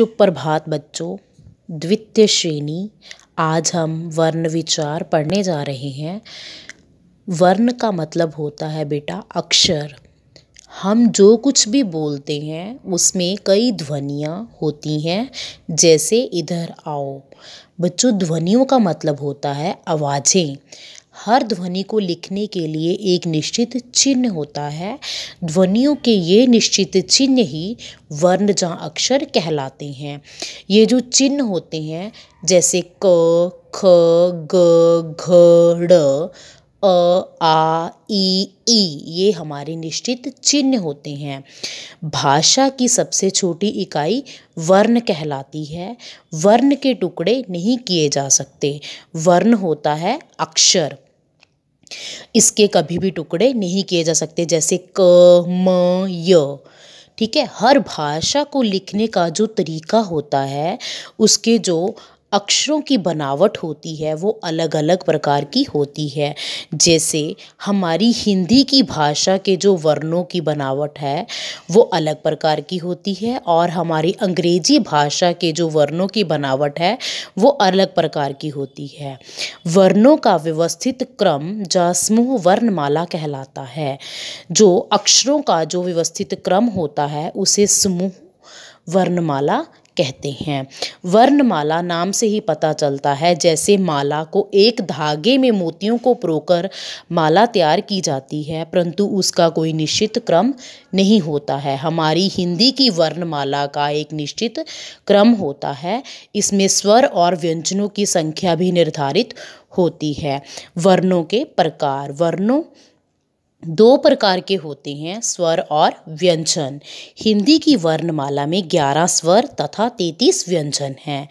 प्रभात बच्चों द्वितीय श्रेणी आज हम वर्ण विचार पढ़ने जा रहे हैं वर्ण का मतलब होता है बेटा अक्षर हम जो कुछ भी बोलते हैं उसमें कई ध्वनियाँ होती हैं जैसे इधर आओ बच्चों ध्वनियों का मतलब होता है आवाज़ें हर ध्वनि को लिखने के लिए एक निश्चित चिन्ह होता है ध्वनियों के ये निश्चित चिन्ह ही वर्ण जहाँ अक्षर कहलाते हैं ये जो चिन्ह होते हैं जैसे क ख ग घ ड़ अ आ ई ई ये हमारे निश्चित चिन्ह होते हैं भाषा की सबसे छोटी इकाई वर्ण कहलाती है वर्ण के टुकड़े नहीं किए जा सकते वर्ण होता है अक्षर इसके कभी भी टुकड़े नहीं किए जा सकते जैसे क म य ठीक है हर भाषा को लिखने का जो तरीका होता है उसके जो अक्षरों की बनावट होती है वो अलग अलग प्रकार की होती है जैसे हमारी हिंदी की भाषा के जो वर्णों की बनावट है वो अलग प्रकार की होती है और हमारी अंग्रेजी भाषा के जो वर्णों की बनावट है वो अलग प्रकार की होती है वर्णों का व्यवस्थित क्रम या समूह वर्णमाला कहलाता है जो अक्षरों का जो व्यवस्थित क्रम होता है उसे समूह वर्णमाला कहते हैं वर्णमाला नाम से ही पता चलता है जैसे माला को एक धागे में मोतियों को प्रोकर माला तैयार की जाती है परंतु उसका कोई निश्चित क्रम नहीं होता है हमारी हिंदी की वर्णमाला का एक निश्चित क्रम होता है इसमें स्वर और व्यंजनों की संख्या भी निर्धारित होती है वर्णों के प्रकार वर्णों दो प्रकार के होते हैं स्वर और व्यंजन हिंदी की वर्णमाला में ग्यारह स्वर तथा तैतीस व्यंजन हैं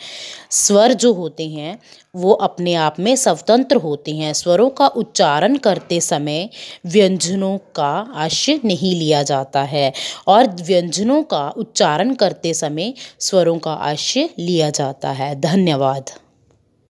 स्वर जो होते हैं वो अपने आप में स्वतंत्र होते हैं स्वरों का उच्चारण करते समय व्यंजनों का आश्रय नहीं लिया जाता है और व्यंजनों का उच्चारण करते समय स्वरों का आश्रय लिया जाता है धन्यवाद